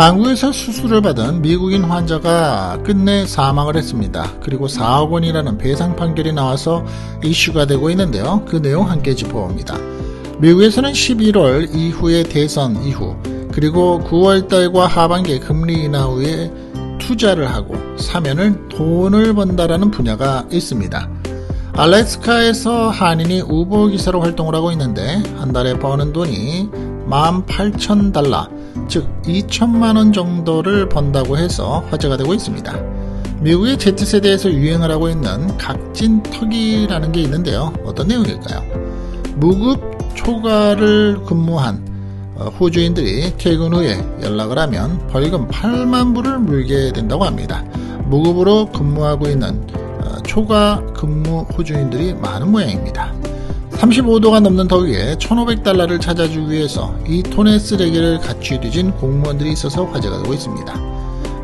한국에서 수술을 받은 미국인 환자가 끝내 사망을 했습니다. 그리고 4억 원이라는 배상 판결이 나와서 이슈가 되고 있는데요. 그 내용 함께 짚어봅니다. 미국에서는 11월 이후의 대선 이후 그리고 9월 달과 하반기에 금리 인하 후에 투자를 하고 사면을 돈을 번다라는 분야가 있습니다. 알래스카에서 한인이 우버 기사로 활동을 하고 있는데 한 달에 버는 돈이 18,000달러 즉 2천만 원 정도를 번다고 해서 화제가 되고 있습니다. 미국의 Z세대에서 유행을 하고 있는 각진 턱이라는 게 있는데요. 어떤 내용일까요? 무급 초과를 근무한 어, 호주인들이 퇴근 후에 연락을 하면 벌금 8만 불을 물게 된다고 합니다. 무급으로 근무하고 있는 어, 초과 근무 호주인들이 많은 모양입니다. 35도가 넘는 더위에 1500달러를 찾아주기 위해서 이 톤의 쓰레기를 같이 뒤진 공무원들이 있어서 화제가 되고 있습니다.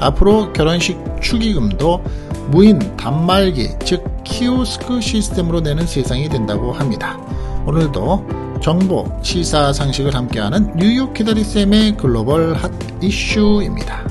앞으로 결혼식 축의금도 무인 단말기 즉 키오스크 시스템으로 내는 세상이 된다고 합니다. 오늘도 정보, 시사, 상식을 함께하는 뉴욕 키다리쌤의 글로벌 핫 이슈입니다.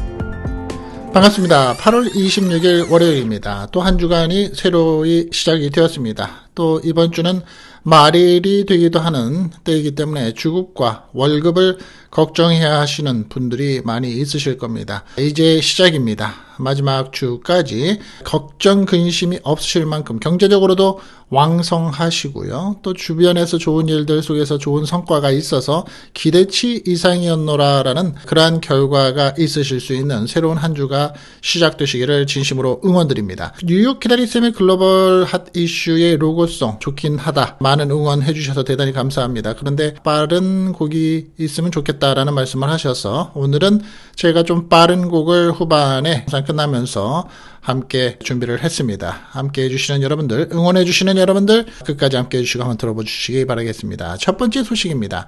반갑습니다. 8월 26일 월요일입니다. 또 한 주간이 새로이 시작이 되었습니다. 또 이번 주는 말일이 되기도 하는 때이기 때문에 주급과 월급을 걱정해야 하시는 분들이 많이 있으실 겁니다. 이제 시작입니다. 마지막 주까지 걱정 근심이 없으실 만큼 경제적으로도 왕성하시고요. 또 주변에서 좋은 일들 속에서 좋은 성과가 있어서 기대치 이상이었노라라는 그러한 결과가 있으실 수 있는 새로운 한 주가 시작되시기를 진심으로 응원드립니다. 뉴욕 키다리쌤의 글로벌 핫 이슈의 로고송 좋긴 하다. 많은 응원해 주셔서 대단히 감사합니다. 그런데 빠른 곡이 있으면 좋겠다라는 말씀을 하셔서 오늘은 제가 좀 빠른 곡을 후반에 끝나면서 함께 준비를 했습니다. 함께 해주시는 여러분들, 응원해주시는 여러분들, 끝까지 함께 해주시고 한번 들어보시기 바라겠습니다. 첫 번째 소식입니다.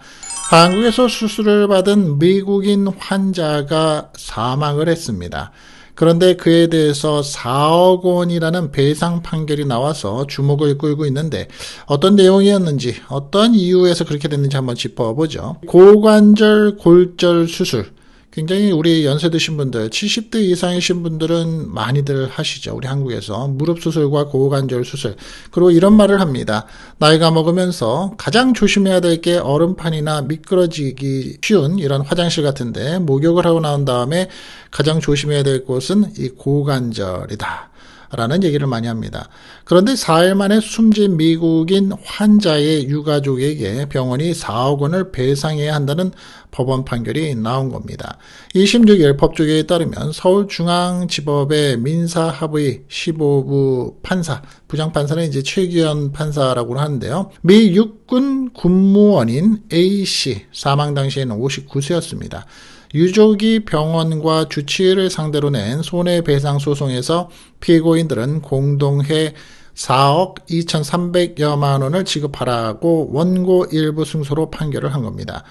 한국에서 수술을 받은 미국인 환자가 사망을 했습니다. 그런데 그에 대해서 4억 원이라는 배상 판결이 나와서 주목을 끌고 있는데 어떤 내용이었는지 어떤 이유에서 그렇게 됐는지 한번 짚어보죠. 고관절 골절 수술 굉장히 우리 연세 드신 분들, 70대 이상이신 분들은 많이들 하시죠. 우리 한국에서. 무릎 수술과 고관절 수술. 그리고 이런 말을 합니다. 나이가 먹으면서 가장 조심해야 될 게 얼음판이나 미끄러지기 쉬운 이런 화장실 같은데 목욕을 하고 나온 다음에 가장 조심해야 될 곳은 이 고관절이다. 라는 얘기를 많이 합니다. 그런데 4일 만에 숨진 미국인 환자의 유가족에게 병원이 4억 원을 배상해야 한다는 법원 판결이 나온 겁니다. 26일 법조계에 따르면 서울중앙지법의 민사합의 15부 판사, 부장판사는 이제 최기현 판사라고 하는데요. 미 육군 군무원인 A씨, 사망 당시에는 59세였습니다. 유족이 병원과 주치의를 상대로 낸 손해배상 소송에서 피고인들은 공동해 4억 2,300여만 원을 지급하라고 원고 일부 승소로 판결을 한 겁니다.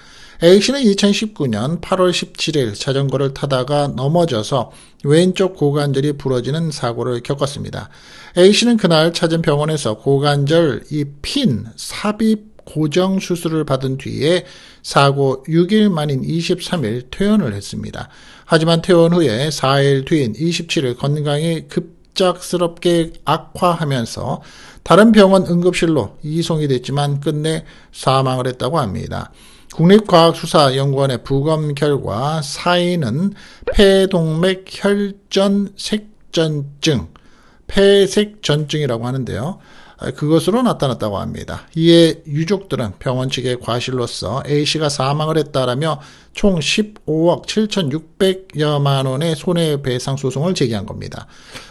A씨는 2019년 8월 17일 자전거를 타다가 넘어져서 왼쪽 고관절이 부러지는 사고를 겪었습니다. A씨는 그날 찾은 병원에서 고관절 이핀 삽입 고정 수술을 받은 뒤에 사고 6일 만인 23일 퇴원을 했습니다. 하지만 퇴원 후에 4일 뒤인 27일 건강이 급작스럽게 악화하면서 다른 병원 응급실로 이송이 됐지만 끝내 사망을 했다고 합니다. 국립과학수사연구원의 부검 결과 사인은 폐동맥 혈전 색전증, 폐색전증이라고 하는데요. 그것으로 나타났다고 합니다. 이에 유족들은 병원 측의 과실로서 A씨가 사망을 했다라며 총 15억 7,600여만 원의 손해배상 소송을 제기한 겁니다.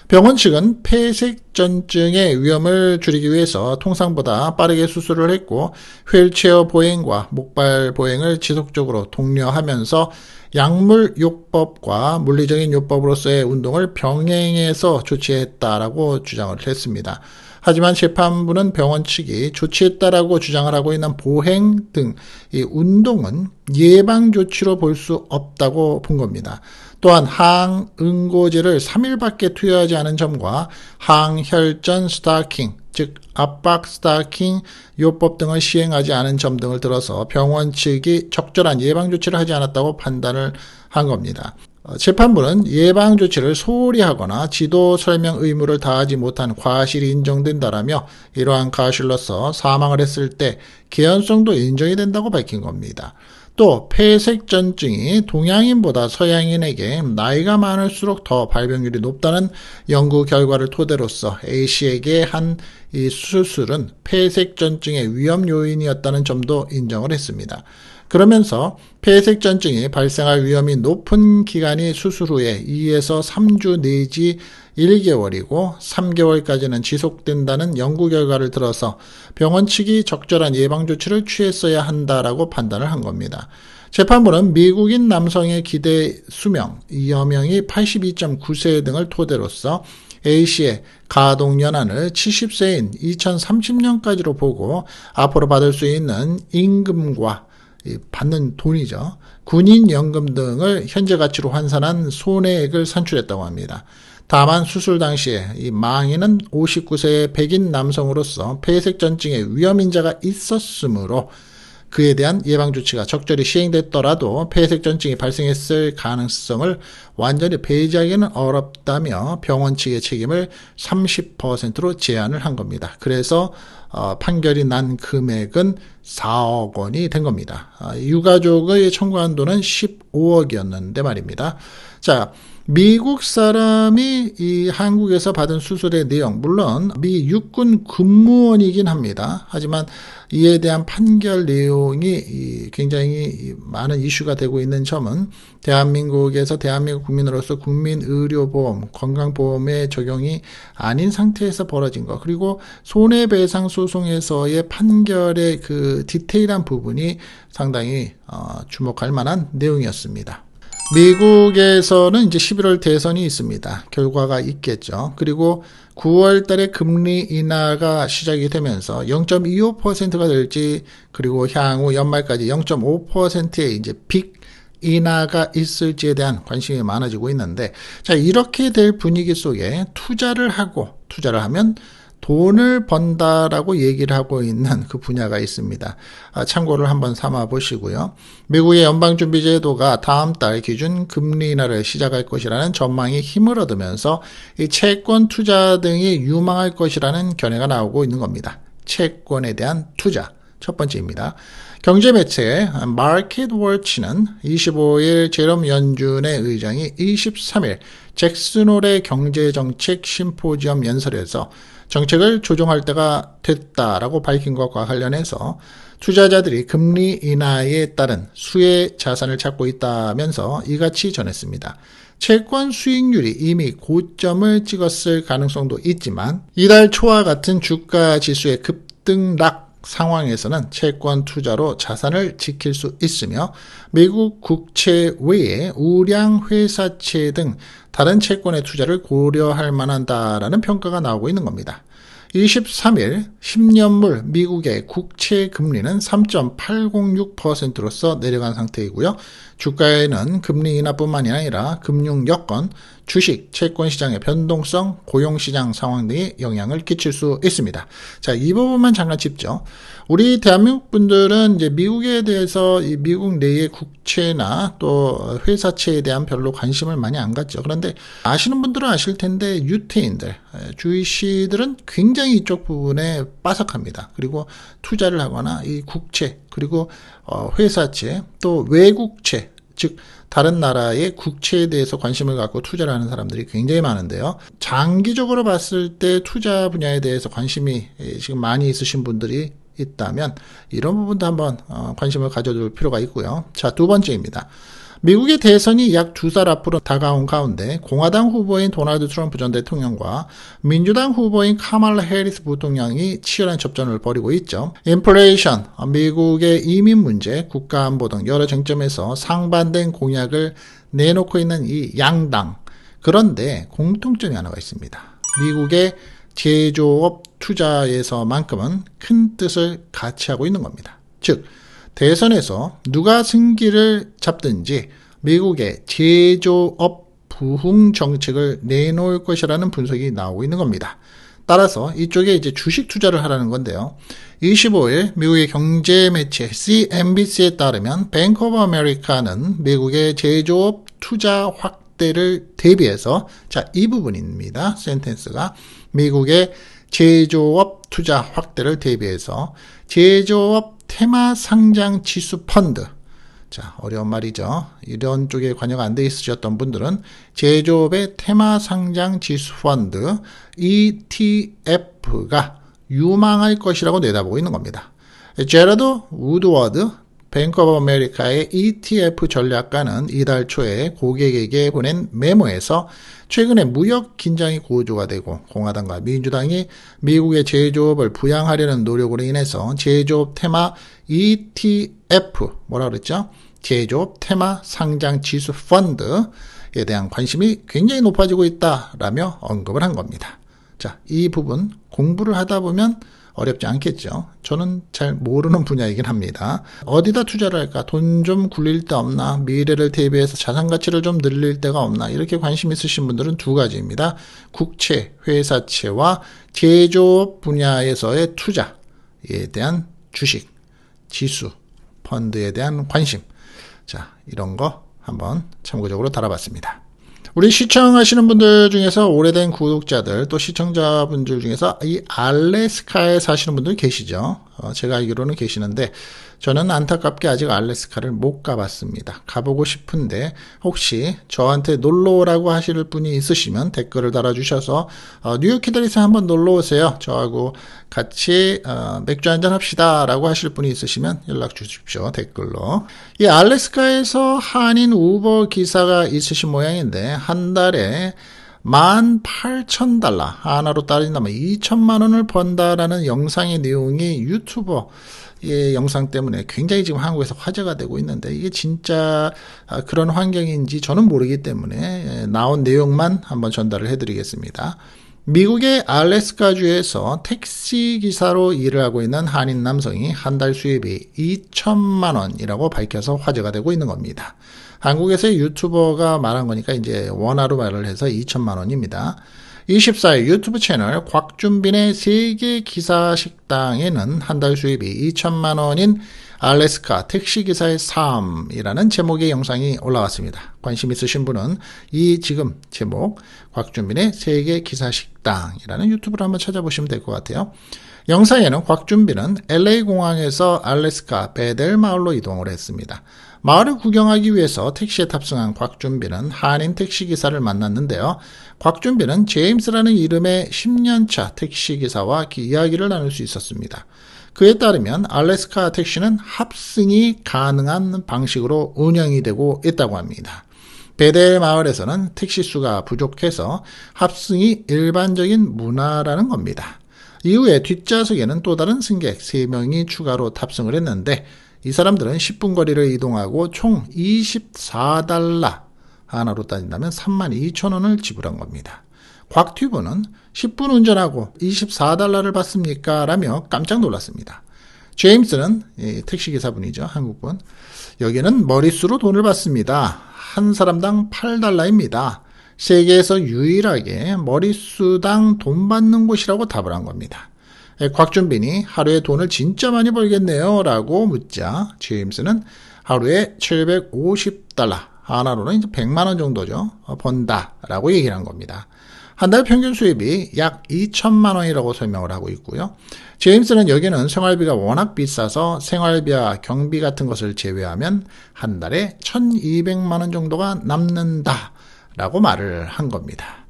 병원 측은 폐색전증의 위험을 줄이기 위해서 통상보다 빠르게 수술을 했고 휠체어 보행과 목발 보행을 지속적으로 독려하면서 약물 요법과 물리적인 요법으로서의 운동을 병행해서 조치했다라고 주장을 했습니다. 하지만 재판부는 병원 측이 조치했다라고 주장을 하고 있는 보행 등 이 운동은 예방 조치로 볼 수 없다고 본 겁니다. 또한 항응고제를 3일밖에 투여하지 않은 점과 항혈전 스타킹, 즉 압박 스타킹 요법 등을 시행하지 않은 점 등을 들어서 병원 측이 적절한 예방 조치를 하지 않았다고 판단을 한 겁니다. 어, 재판부는 예방조치를 소홀히 하거나 지도 설명 의무를 다하지 못한 과실이 인정된다라며 이러한 과실로서 사망을 했을 때 개연성도 인정이 된다고 밝힌 겁니다. 또 폐색전증이 동양인보다 서양인에게 나이가 많을수록 더 발병률이 높다는 연구 결과를 토대로서 A씨에게 한 이 수술은 폐색전증의 위험 요인이었다는 점도 인정을 했습니다. 그러면서 폐색전증이 발생할 위험이 높은 기간이 수술 후에 2에서 3주 내지 1개월이고 3개월까지는 지속된다는 연구 결과를 들어서 병원 측이 적절한 예방 조치를 취했어야 한다라고 판단을 한 겁니다. 재판부는 미국인 남성의 기대 수명, 이여 명이 82.9세 등을 토대로서 A씨의 가동연한을 70세인 2030년까지로 보고 앞으로 받을 수 있는 임금과 받는 돈이죠. 군인연금 등을 현재 가치로 환산한 손해액을 산출했다고 합니다. 다만 수술 당시에 이 망인은 59세의 백인 남성으로서 폐색전증의 위험인자가 있었으므로 그에 대한 예방조치가 적절히 시행됐더라도 폐색전증이 발생했을 가능성을 완전히 배제하기는 어렵다며 병원 측의 책임을 30%로 제한을 한 겁니다. 그래서 어, 판결이 난 금액은 4억 원이 된 겁니다. 아, 유가족의 청구한 돈은 15억이었는데 말입니다. 자, 미국 사람이 이 한국에서 받은 수술의 내용, 물론 미 육군 군무원이긴 합니다. 하지만 이에 대한 판결 내용이 굉장히 많은 이슈가 되고 있는 점은 대한민국에서 대한민국 국민으로서 국민의료보험, 건강보험의 적용이 아닌 상태에서 벌어진 것, 그리고 손해배상 소송에서의 판결의 그 디테일한 부분이 상당히 어, 주목할 만한 내용이었습니다. 미국에서는 이제 11월 대선이 있습니다. 결과가 있겠죠. 그리고 9월 달에 금리 인하가 시작이 되면서 0.25%가 될지 그리고 향후 연말까지 0.5%의 이제 빅 인하가 있을지에 대한 관심이 많아지고 있는데 자 이렇게 될 분위기 속에 투자를 하고 투자를 하면 돈을 번다라고 얘기를 하고 있는 그 분야가 있습니다. 아, 참고를 한번 삼아 보시고요. 미국의 연방준비제도가 다음 달 기준 금리 인하를 시작할 것이라는 전망이 힘을 얻으면서 이 채권 투자 등이 유망할 것이라는 견해가 나오고 있는 겁니다. 채권에 대한 투자. 첫 번째입니다. 경제 매체 마켓 워치는 25일 제롬 연준의 의장이 23일 잭슨홀의 경제정책 심포지엄 연설에서 정책을 조정할 때가 됐다라고 밝힌 것과 관련해서 투자자들이 금리 인하에 따른 수혜 자산을 찾고 있다면서 이같이 전했습니다. 채권 수익률이 이미 고점을 찍었을 가능성도 있지만 이달 초와 같은 주가 지수의 급등락 상황에서는 채권 투자로 자산을 지킬 수 있으며 미국 국채 외에 우량 회사채 등 다른 채권의 투자를 고려할 만한다라는 평가가 나오고 있는 겁니다. 23일 10년물 미국의 국채 금리는 3.806%로서 내려간 상태이고요. 주가에는 금리 인하뿐만이 아니라 금융 여건, 주식, 채권 시장의 변동성, 고용 시장 상황 등이 영향을 끼칠 수 있습니다. 자, 이 부분만 잠깐 짚죠. 우리 대한민국 분들은 이제 미국에 대해서 이 미국 내의 국채나 또 회사채에 대한 별로 관심을 많이 안 갖죠. 그런데 아시는 분들은 아실 텐데 유태인들, 예, 주위시들은 굉장히 이쪽 부분에 빠삭합니다. 그리고 투자를 하거나 이 국채 그리고 어 회사채 또 외국채 즉 다른 나라의 국채에 대해서 관심을 갖고 투자를 하는 사람들이 굉장히 많은데요. 장기적으로 봤을 때 투자 분야에 대해서 관심이 예, 지금 많이 있으신 분들이 있다면 이런 부분도 한번 어, 관심을 가져둘 필요가 있고요. 자, 두 번째입니다. 미국의 대선이 약 두 달 앞으로 다가온 가운데 공화당 후보인 도널드 트럼프 전 대통령과 민주당 후보인 카말라 해리스 부통령이 치열한 접전을 벌이고 있죠. 인플레이션, 미국의 이민 문제, 국가안보 등 여러 쟁점에서 상반된 공약을 내놓고 있는 이 양당. 그런데 공통점이 하나가 있습니다. 미국의 제조업 투자에서만큼은 큰 뜻을 같이 하고 있는 겁니다. 즉, 대선에서 누가 승기를 잡든지 미국의 제조업 부흥 정책을 내놓을 것이라는 분석이 나오고 있는 겁니다. 따라서 이쪽에 이제 주식 투자를 하라는 건데요. 25일 미국의 경제 매체 CNBC에 따르면 뱅크 오브 아메리카는 미국의 제조업 투자 확대를 대비해서 자, 이 부분입니다. 센텐스가 미국의 제조업 투자 확대를 대비해서 제조업 테마 상장 지수 펀드 자, 어려운 말이죠. 이런 쪽에 관여가 안 돼 있으셨던 분들은 제조업의 테마 상장 지수 펀드 ETF가 유망할 것이라고 내다보고 있는 겁니다. 제라드 우드워드 뱅크 오브 아메리카의 ETF 전략가는 이달 초에 고객에게 보낸 메모에서 최근에 무역 긴장이 고조가 되고 공화당과 민주당이 미국의 제조업을 부양하려는 노력으로 인해서 제조업 테마 ETF 뭐라 그랬죠? 제조업 테마 상장 지수 펀드에 대한 관심이 굉장히 높아지고 있다라며 언급을 한 겁니다. 자, 이 부분 공부를 하다 보면 어렵지 않겠죠. 저는 잘 모르는 분야이긴 합니다. 어디다 투자를 할까? 돈 좀 굴릴 데 없나? 미래를 대비해서 자산 가치를 좀 늘릴 데가 없나? 이렇게 관심 있으신 분들은 두 가지입니다. 국채, 회사채와 제조업 분야에서의 투자에 대한 주식, 지수, 펀드에 대한 관심. 자, 이런 거 한번 참고적으로 달아봤습니다. 우리 시청하시는 분들 중에서 오래된 구독자들 또 시청자분들 중에서 이 알래스카에 사시는 분들 계시죠? 어, 제가 알기로는 계시는데 저는 안타깝게 아직 알래스카를 못 가봤습니다. 가보고 싶은데 혹시 저한테 놀러 오라고 하실 분이 있으시면 댓글을 달아주셔서 어, 뉴욕 히드리스 한번 놀러 오세요. 저하고 같이 어, 맥주 한잔 합시다라고 하실 분이 있으시면 연락 주십시오. 댓글로. 이 알래스카에서 한인 우버 기사가 있으신 모양인데 한 달에 18,000달러, 하나로 따진다면 2천만 원을 번다라는 영상의 내용이 유튜버 예, 영상 때문에 굉장히 지금 한국에서 화제가 되고 있는데 이게 진짜 아, 그런 환경인지 저는 모르기 때문에 예, 나온 내용만 한번 전달을 해드리겠습니다. 미국의 알래스카주에서 택시 기사로 일을 하고 있는 한인 남성이 한 달 수입이 2천만 원이라고 밝혀서 화제가 되고 있는 겁니다. 한국에서 유튜버가 말한 거니까 이제 원화로 말을 해서 2천만 원입니다. 24일 유튜브 채널 곽준빈의 세계 기사 식당에는 한 달 수입이 2천만 원인 알래스카 택시기사의 삶이라는 제목의 영상이 올라왔습니다. 관심 있으신 분은 이 지금 제목 곽준빈의 세계 기사 식당이라는 유튜브를 한번 찾아보시면 될 것 같아요. 영상에는 곽준빈은 LA 공항에서 알래스카 베델 마을로 이동을 했습니다. 마을을 구경하기 위해서 택시에 탑승한 곽준비는 한인 택시기사를 만났는데요. 곽준비는 제임스라는 이름의 10년차 택시기사와 이야기를 나눌 수 있었습니다. 그에 따르면 알래스카 택시는 합승이 가능한 방식으로 운영이 되고 있다고 합니다. 베델 마을에서는 택시 수가 부족해서 합승이 일반적인 문화라는 겁니다. 이후에 뒷좌석에는 또 다른 승객 3명이 추가로 탑승을 했는데 이 사람들은 10분 거리를 이동하고 총 24달러 하나로 따진다면 32,000원을 지불한 겁니다. 곽튜브는 10분 운전하고 24달러를 받습니까? 라며 깜짝 놀랐습니다. 제임스는 택시기사분이죠. 한국분. 여기는 머릿수로 돈을 받습니다. 한 사람당 8달러입니다. 세계에서 유일하게 머릿수당 돈 받는 곳이라고 답을 한 겁니다. 예, 곽준빈이 하루에 돈을 진짜 많이 벌겠네요. 라고 묻자 제임스는 하루에 750달러, 하나로는 이제 100만원 정도죠. 어, 번다. 라고 얘기를 한 겁니다. 한 달 평균 수입이 약 2천만 원이라고 설명을 하고 있고요. 제임스는 여기는 생활비가 워낙 비싸서 생활비와 경비 같은 것을 제외하면 한 달에 1,200만 원 정도가 남는다. 라고 말을 한 겁니다.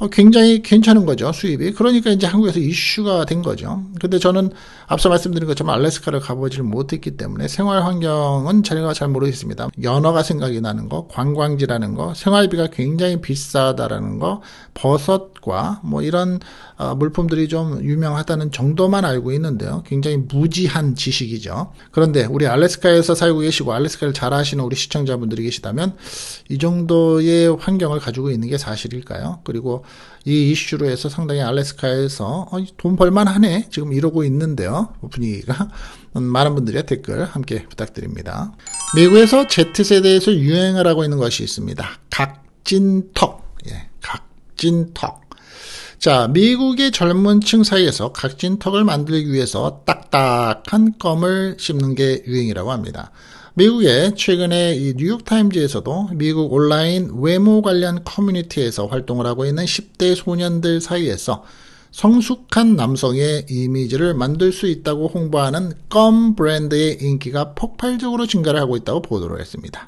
어, 굉장히 괜찮은 거죠 수입이 그러니까 이제 한국에서 이슈가 된 거죠 근데 저는 앞서 말씀드린 것처럼 알래스카를 가보지를 못했기 때문에 생활 환경은 제가 잘 모르겠습니다 연어가 생각이 나는 거 관광지라는 거 생활비가 굉장히 비싸다라는 거 버섯과 뭐 이런 어, 물품들이 좀 유명하다는 정도만 알고 있는데요. 굉장히 무지한 지식이죠. 그런데 우리 알래스카에서 살고 계시고 알래스카를 잘 아시는 우리 시청자분들이 계시다면 이 정도의 환경을 가지고 있는 게 사실일까요? 그리고 이 이슈로 해서 상당히 알래스카에서 어, 돈 벌만 하네 지금 이러고 있는데요. 분위기가 음, 많은 분들의 댓글 함께 부탁드립니다. 미국에서 Z세대에서 유행을 하고 있는 것이 있습니다. 각진턱. 예, 각진턱. 자, 미국의 젊은 층 사이에서 각진 턱을 만들기 위해서 딱딱한 껌을 씹는 게 유행이라고 합니다. 미국의 최근에 이 뉴욕타임즈에서도 미국 온라인 외모 관련 커뮤니티에서 활동을 하고 있는 10대 소년들 사이에서 성숙한 남성의 이미지를 만들 수 있다고 홍보하는 껌 브랜드의 인기가 폭발적으로 증가를 하고 있다고 보도를 했습니다.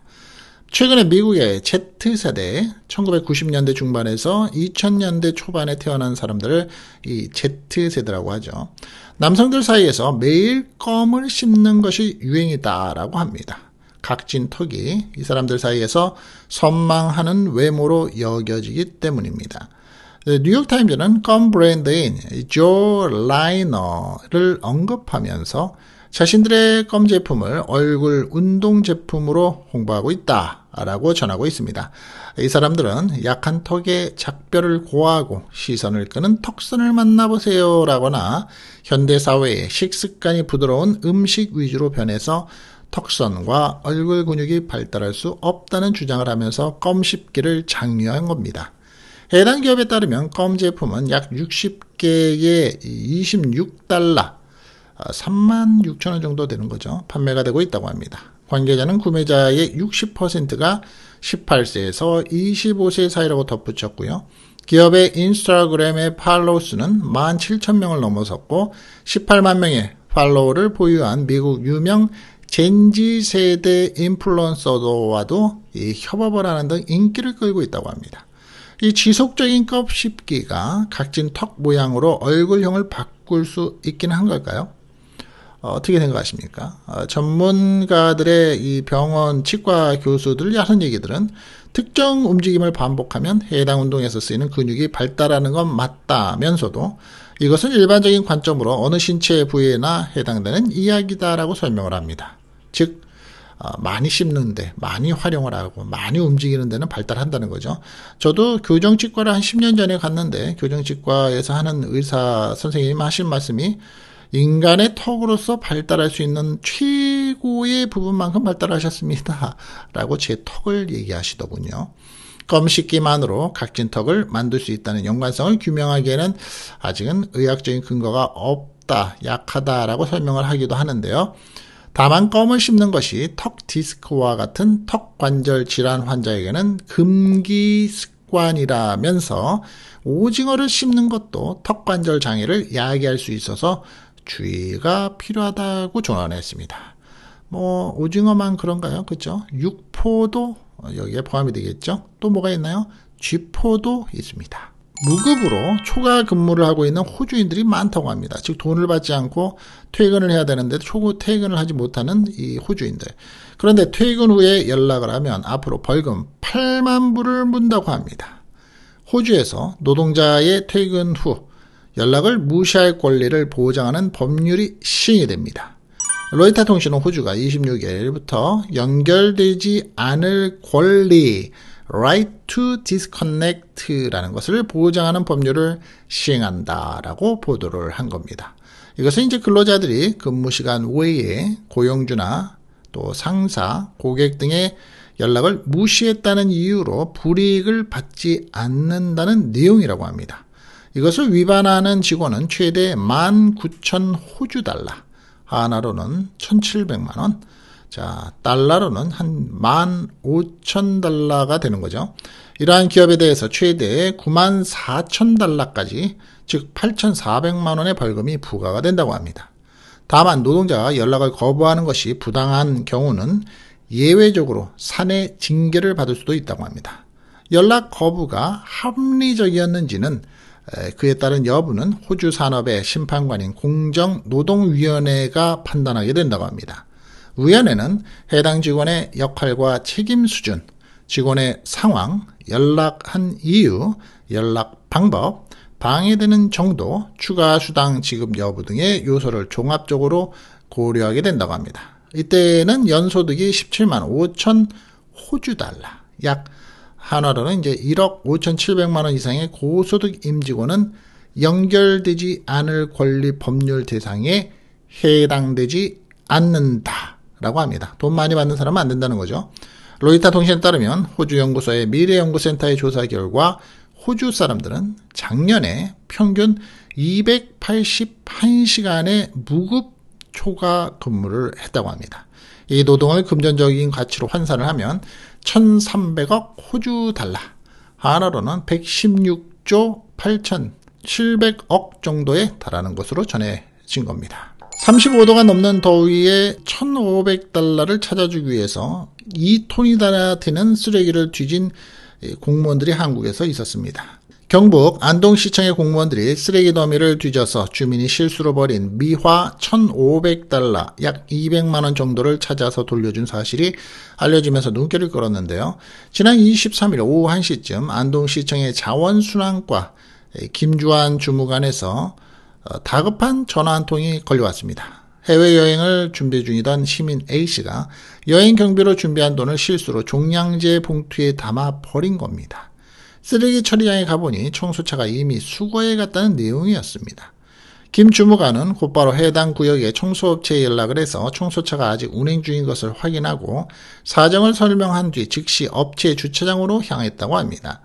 최근에 미국의 Z세대, 1990년대 중반에서 2000년대 초반에 태어난 사람들을 이 Z세대라고 하죠. 남성들 사이에서 매일 껌을 씹는 것이 유행이다라고 합니다. 각진 턱이 이 사람들 사이에서 선망하는 외모로 여겨지기 때문입니다. 네, 뉴욕타임즈는 껌 브랜드인 조 라이너를 언급하면서 자신들의 껌 제품을 얼굴 운동 제품으로 홍보하고 있다. 라고 전하고 있습니다. 이 사람들은 약한 턱에 작별을 고하고 시선을 끄는 턱선을 만나보세요. 라거나 현대사회의 식습관이 부드러운 음식 위주로 변해서 턱선과 얼굴 근육이 발달할 수 없다는 주장을 하면서 껌 씹기를 장려한 겁니다. 해당 기업에 따르면 껌 제품은 약6 0개에 26달러, 3만 아, 6천 원 정도 되는 거죠. 판매가 되고 있다고 합니다. 관계자는 구매자의 60%가 18세에서 25세 사이라고 덧붙였고요. 기업의 인스타그램의 팔로우 수는 17,000명을 넘어섰고 18만 명의 팔로우를 보유한 미국 유명 젠지 세대 인플루언서와도 협업을 하는 등 인기를 끌고 있다고 합니다. 이 지속적인 껍씹기가 각진 턱 모양으로 얼굴형을 바꿀 수 있긴 한 걸까요? 어, 어떻게 생각하십니까? 어, 전문가들의 이 병원 치과 교수들 하는 얘기들은 특정 움직임을 반복하면 해당 운동에서 쓰이는 근육이 발달하는 건 맞다면서도 이것은 일반적인 관점으로 어느 신체 부위나 에 해당되는 이야기다라고 설명을 합니다. 즉, 어, 많이 씹는데, 많이 활용을 하고, 많이 움직이는 데는 발달한다는 거죠. 저도 교정치과를 한 10년 전에 갔는데, 교정치과에서 하는 의사 선생님이 하신 말씀이 인간의 턱으로서 발달할 수 있는 최고의 부분만큼 발달하셨습니다. 라고 제 턱을 얘기하시더군요. 껌 씹기만으로 각진 턱을 만들 수 있다는 연관성을 규명하기에는 아직은 의학적인 근거가 없다, 약하다라고 설명을 하기도 하는데요. 다만 껌을 씹는 것이 턱 디스크와 같은 턱 관절 질환 환자에게는 금기 습관이라면서 오징어를 씹는 것도 턱 관절 장애를 야기할 수 있어서 주의가 필요하다고 조언했습니다. 뭐 오징어만 그런가요? 그죠? 육포도 여기에 포함이 되겠죠? 또 뭐가 있나요? 쥐포도 있습니다. 무급으로 초과 근무를 하고 있는 호주인들이 많다고 합니다. 즉 돈을 받지 않고 퇴근을 해야 되는데 초고 퇴근을 하지 못하는 이 호주인들. 그런데 퇴근 후에 연락을 하면 앞으로 벌금 8만 불을 문다고 합니다. 호주에서 노동자의 퇴근 후 연락을 무시할 권리를 보장하는 법률이 시행이 됩니다. 로이터 통신은 호주가 26일부터 연결되지 않을 권리 right to disconnect라는 것을 보장하는 법률을 시행한다라고 보도를 한 겁니다. 이것은 이제 근로자들이 근무 시간 외에 고용주나 또 상사, 고객 등의 연락을 무시했다는 이유로 불이익을 받지 않는다는 내용이라고 합니다. 이것을 위반하는 직원은 최대 19,000 호주 달러, 하나로는 1,700만 원, 자, 달러로는 한 15,000달러가 되는 거죠. 이러한 기업에 대해서 최대 94,000달러까지, 즉 8,400만 원의 벌금이 부과가 된다고 합니다. 다만 노동자가 연락을 거부하는 것이 부당한 경우는 예외적으로 사내 징계를 받을 수도 있다고 합니다. 연락 거부가 합리적이었는지는 그에 따른 여부는 호주 산업의 심판관인 공정노동위원회가 판단하게 된다고 합니다. 위원회는 해당 직원의 역할과 책임 수준, 직원의 상황, 연락한 이유, 연락 방법, 방해되는 정도, 추가 수당 지급 여부 등의 요소를 종합적으로 고려하게 된다고 합니다. 이때는 연소득이 17만 5천 호주 달러, 약 한화로는 이제 1억 5,700만 원 이상의 고소득 임직원은 연결되지 않을 권리 법률 대상에 해당되지 않는다라고 합니다. 돈 많이 받는 사람은 안 된다는 거죠. 로이타 통신에 따르면 호주 연구소의 미래 연구센터의 조사 결과 호주 사람들은 작년에 평균 281시간의 무급 초과 근무를 했다고 합니다. 이 노동을 금전적인 가치로 환산을 하면 1,300억 호주 달러, 하나로는 116조 8,700억 정도에 달하는 것으로 전해진 겁니다. 35도가 넘는 더위에 1,500달러를 찾아주기 위해서 2톤이 달하는 쓰레기를 뒤진 공무원들이 한국에서 있었습니다. 경북 안동시청의 공무원들이 쓰레기 더미를 뒤져서 주민이 실수로 버린 미화 1,500달러 약 200만원 정도를 찾아서 돌려준 사실이 알려지면서 눈길을 끌었는데요. 지난 23일 오후 1시쯤 안동시청의 자원순환과 김주환 주무관에서 어, 다급한 전화 한 통이 걸려왔습니다. 해외여행을 준비 중이던 시민 A씨가 여행 경비로 준비한 돈을 실수로 종량제 봉투에 담아 버린 겁니다. 쓰레기 처리장에 가보니 청소차가 이미 수거해 갔다는 내용이었습니다. 김 주무관은 곧바로 해당 구역의 청소업체에 연락을 해서 청소차가 아직 운행 중인 것을 확인하고 사정을 설명한 뒤 즉시 업체 주차장으로 향했다고 합니다.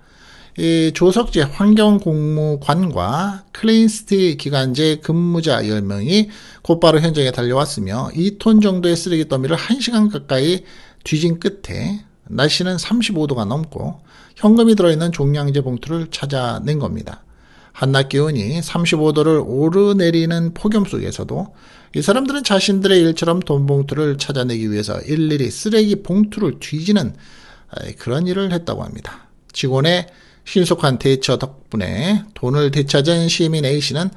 조석재 환경공무관과 클린스티 기간제 근무자 10명이 곧바로 현장에 달려왔으며 2톤 정도의 쓰레기 더미를 1시간 가까이 뒤진 끝에 날씨는 35도가 넘고 현금이 들어있는 종량제 봉투를 찾아낸 겁니다. 한낮 기온이 35도를 오르내리는 폭염 속에서도 이 사람들은 자신들의 일처럼 돈 봉투를 찾아내기 위해서 일일이 쓰레기 봉투를 뒤지는 그런 일을 했다고 합니다. 직원의 신속한 대처 덕분에 돈을 되찾은 시민 A씨는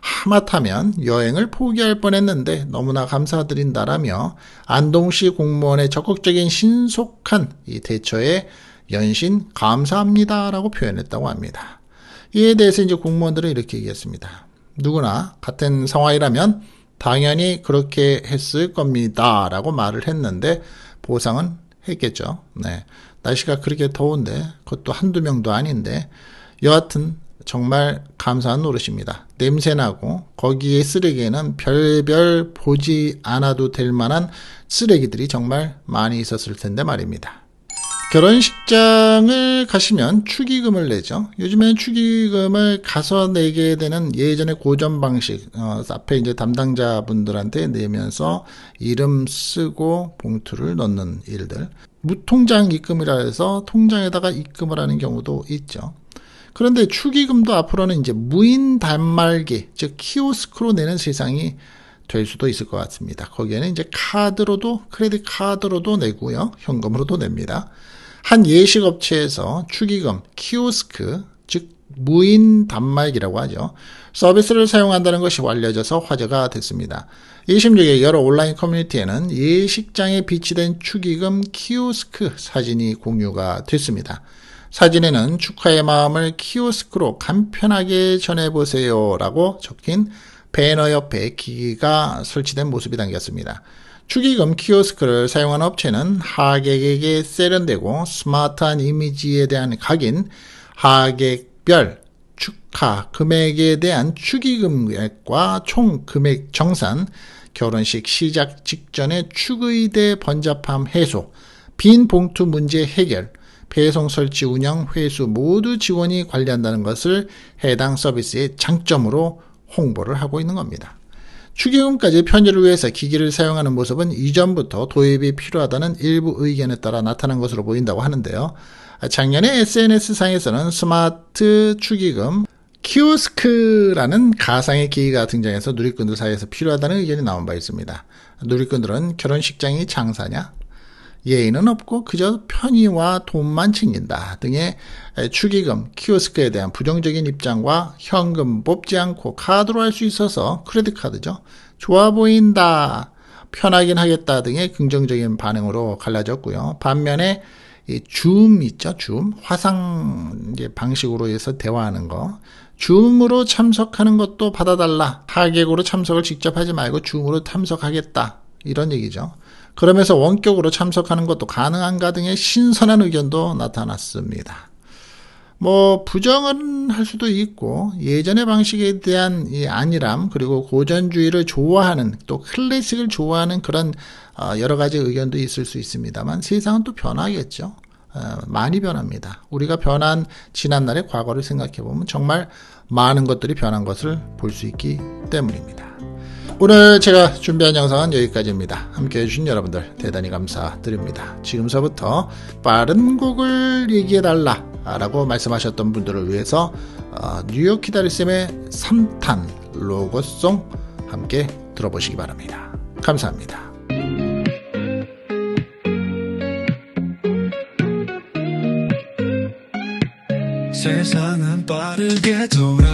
하마터면 여행을 포기할 뻔했는데 너무나 감사드린다라며 안동시 공무원의 적극적인 신속한 이 대처에 연신 감사합니다라고 표현했다고 합니다. 이에 대해서 이제 공무원들은 이렇게 얘기했습니다. 누구나 같은 상황이라면 당연히 그렇게 했을 겁니다라고 말을 했는데 보상은 했겠죠. 네. 날씨가 그렇게 더운데 그것도 한두 명도 아닌데 여하튼 정말 감사한 노릇입니다. 냄새나고 거기에 쓰레기에는 별별 보지 않아도 될 만한 쓰레기들이 정말 많이 있었을 텐데 말입니다. 결혼식장을 가시면 축의금을 내죠. 요즘엔 축의금을 가서 내게 되는 예전의 고전 방식, 어, 앞에 이제 담당자분들한테 내면서 이름 쓰고 봉투를 넣는 일들. 무통장 입금이라 해서 통장에다가 입금을 하는 경우도 있죠. 그런데 축의금도 앞으로는 이제 무인 단말기, 즉 키오스크로 내는 세상이 될 수도 있을 것 같습니다. 거기에는 이제 카드로도 크레딧 카드로도 내고요. 현금으로도 냅니다. 한 예식 업체에서 축의금, 키오스크, 즉 무인 단말기라고 하죠. 서비스를 사용한다는 것이 알려져서 화제가 됐습니다. 26일 여러 온라인 커뮤니티에는 예식장에 비치된 축의금 키오스크 사진이 공유가 됐습니다. 사진에는 축하의 마음을 키오스크로 간편하게 전해보세요 라고 적힌 배너 옆에 기기가 설치된 모습이 담겼습니다. 축의금 키오스크를 사용한 업체는 하객에게 세련되고 스마트한 이미지에 대한 각인, 하객별 축하 금액에 대한 축의금액과 총 금액 정산, 결혼식 시작 직전의 축의대 번잡함 해소, 빈 봉투 문제 해결, 배송 설치 운영 회수 모두 지원이 관리한다는 것을 해당 서비스의 장점으로 홍보를 하고 있는 겁니다. 추기금까지 편의를 위해서 기기를 사용하는 모습은 이전부터 도입이 필요하다는 일부 의견에 따라 나타난 것으로 보인다고 하는데요. 작년에 SNS상에서는 스마트 추기금 키오스크라는 가상의 기기가 등장해서 누리꾼들 사이에서 필요하다는 의견이 나온 바 있습니다. 누리꾼들은 결혼식장이 장사냐? 예의는 없고 그저 편의와 돈만 챙긴다 등의 축의금, 키오스크에 대한 부정적인 입장과 현금 뽑지 않고 카드로 할 수 있어서 크레딧카드죠. 좋아 보인다, 편하긴 하겠다 등의 긍정적인 반응으로 갈라졌고요. 반면에 이 줌 있죠, 줌. 화상 방식으로 해서 대화하는 거. 줌으로 참석하는 것도 받아달라. 타객으로 참석을 직접 하지 말고 줌으로 참석하겠다. 이런 얘기죠. 그러면서 원격으로 참석하는 것도 가능한가 등의 신선한 의견도 나타났습니다. 뭐 부정은 할 수도 있고 예전의 방식에 대한 이 안일함 그리고 고전주의를 좋아하는 또 클래식을 좋아하는 그런 어, 여러 가지 의견도 있을 수 있습니다만 세상은 또 변하겠죠. 어, 많이 변합니다. 우리가 변한 지난날의 과거를 생각해 보면 정말 많은 것들이 변한 것을 볼 수 있기 때문입니다. 오늘 제가 준비한 영상은 여기까지입니다. 함께 해주신 여러분들 대단히 감사드립니다. 지금서부터 빠른 곡을 얘기해달라 라고 말씀하셨던 분들을 위해서 어, 뉴욕 키다리쌤의 3탄 로고송 함께 들어보시기 바랍니다. 감사합니다. 세상은 빠르게 돌아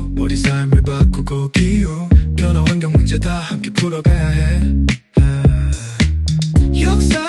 바 우리 삶을 바꾸고 기후 변화 환경 문제 다 함께 풀어가야 해 아. 역사